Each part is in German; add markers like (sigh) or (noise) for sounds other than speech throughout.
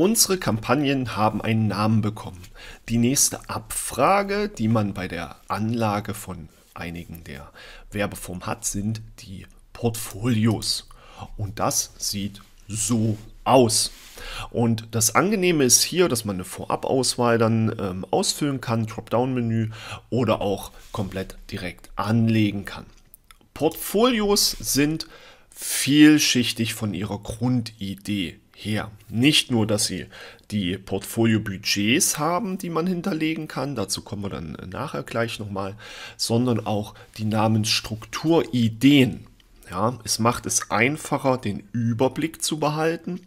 Unsere Kampagnen haben einen Namen bekommen. Die nächste Abfrage, die man bei der Anlage von einigen der Werbeformen hat, sind die Portfolios. Und das sieht so aus. Und das Angenehme ist hier, dass man eine Vorab-Auswahl dann ähm, ausfüllen kann, Dropdown-Menü oder auch komplett direkt anlegen kann. Portfolios sind vielschichtig von ihrer Grundidee her. Nicht nur, dass sie die Portfolio-Budgets haben, die man hinterlegen kann, dazu kommen wir dann äh, nachher gleich nochmal, sondern auch die Namensstrukturideen. Ja, es macht es einfacher, den Überblick zu behalten.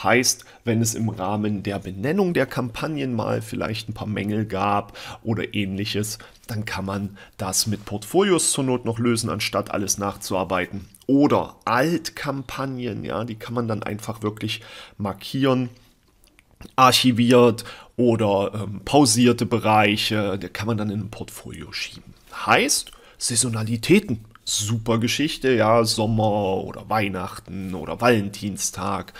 Heißt, wenn es im Rahmen der Benennung der Kampagnen mal vielleicht ein paar Mängel gab oder ähnliches, dann kann man das mit Portfolios zur Not noch lösen, anstatt alles nachzuarbeiten. Oder Altkampagnen, ja, die kann man dann einfach wirklich markieren archiviert oder ähm, pausierte Bereiche, der kann man dann in ein Portfolio schieben. Heißt Saisonalitäten super Geschichte, ja, Sommer oder Weihnachten oder Valentinstag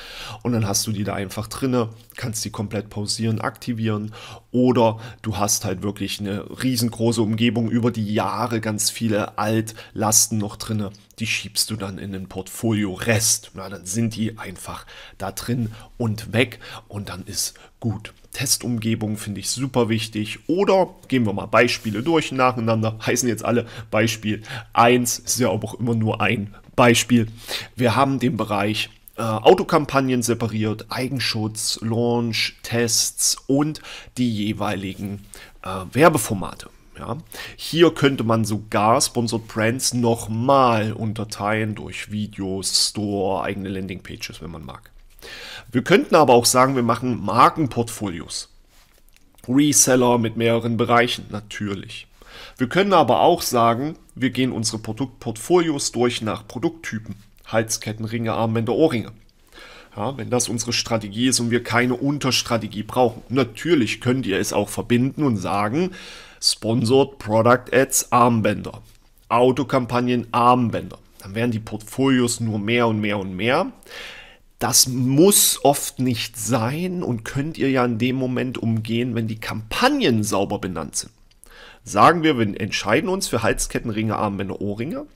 und dann hast du die da einfach drinne, kannst die komplett pausieren, aktivieren oder du hast halt wirklich eine riesengroße Umgebung über die Jahre ganz viele Altlasten noch drinne die schiebst du dann in den Portfolio-Rest. Na, dann sind die einfach da drin und weg und dann ist gut. Testumgebung finde ich super wichtig. Oder gehen wir mal Beispiele durch nacheinander. (laughs) Heißen jetzt alle Beispiel 1, ist ja auch immer nur ein Beispiel. Wir haben den Bereich äh, Autokampagnen separiert, Eigenschutz, Launch, Tests und die jeweiligen äh, Werbeformate. Ja. Hier könnte man sogar Sponsored Brands nochmal unterteilen durch Videos, Store, eigene Landingpages, wenn man mag. Wir könnten aber auch sagen, wir machen Markenportfolios. Reseller mit mehreren Bereichen, natürlich. Wir können aber auch sagen, wir gehen unsere Produktportfolios durch nach Produkttypen. Halsketten, Ringe, Armbänder, Ohrringe. Ja, wenn das unsere Strategie ist und wir keine Unterstrategie brauchen. Natürlich könnt ihr es auch verbinden und sagen, Sponsored Product Ads Armbänder, Autokampagnen Armbänder. Dann werden die Portfolios nur mehr und mehr und mehr. Das muss oft nicht sein und könnt ihr ja in dem Moment umgehen, wenn die Kampagnen sauber benannt sind. Sagen wir, wir entscheiden uns für Halskettenringe, Armbänder, Ohrringe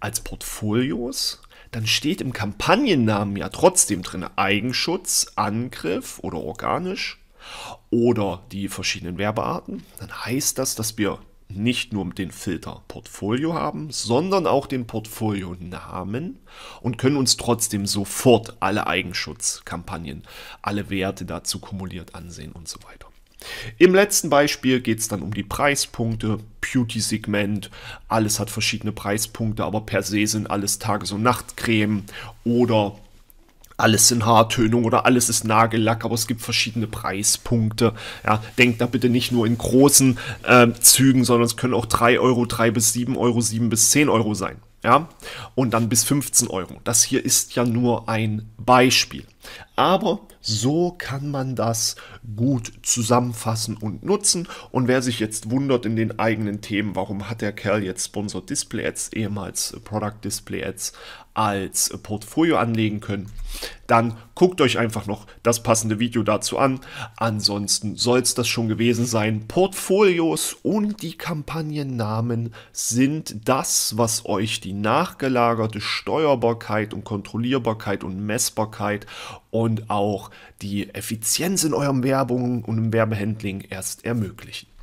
als Portfolios, dann steht im Kampagnennamen ja trotzdem drin Eigenschutz, Angriff oder organisch oder die verschiedenen Werbearten, dann heißt das, dass wir nicht nur den Filter Portfolio haben, sondern auch den Portfolionamen und können uns trotzdem sofort alle Eigenschutzkampagnen, alle Werte dazu kumuliert ansehen und so weiter. Im letzten Beispiel geht es dann um die Preispunkte, Beauty-Segment, alles hat verschiedene Preispunkte, aber per se sind alles Tages- und Nachtcreme oder alles in Haartönung oder alles ist Nagellack, aber es gibt verschiedene Preispunkte. Ja, denkt da bitte nicht nur in großen äh, Zügen, sondern es können auch 3 Euro, 3 bis 7 Euro, 7 bis 10 Euro sein. Ja, und dann bis 15 Euro. Das hier ist ja nur ein Beispiel. Aber so kann man das gut zusammenfassen und nutzen. Und wer sich jetzt wundert in den eigenen Themen, warum hat der Kerl jetzt Sponsor Display Ads, ehemals Product Display Ads, als Portfolio anlegen können, dann guckt euch einfach noch das passende Video dazu an. Ansonsten soll es das schon gewesen sein. Portfolios und die Kampagnennamen sind das, was euch die nachgelagerte Steuerbarkeit und Kontrollierbarkeit und Messbarkeit und auch die Effizienz in eurem Werbung und im Werbehandling erst ermöglichen.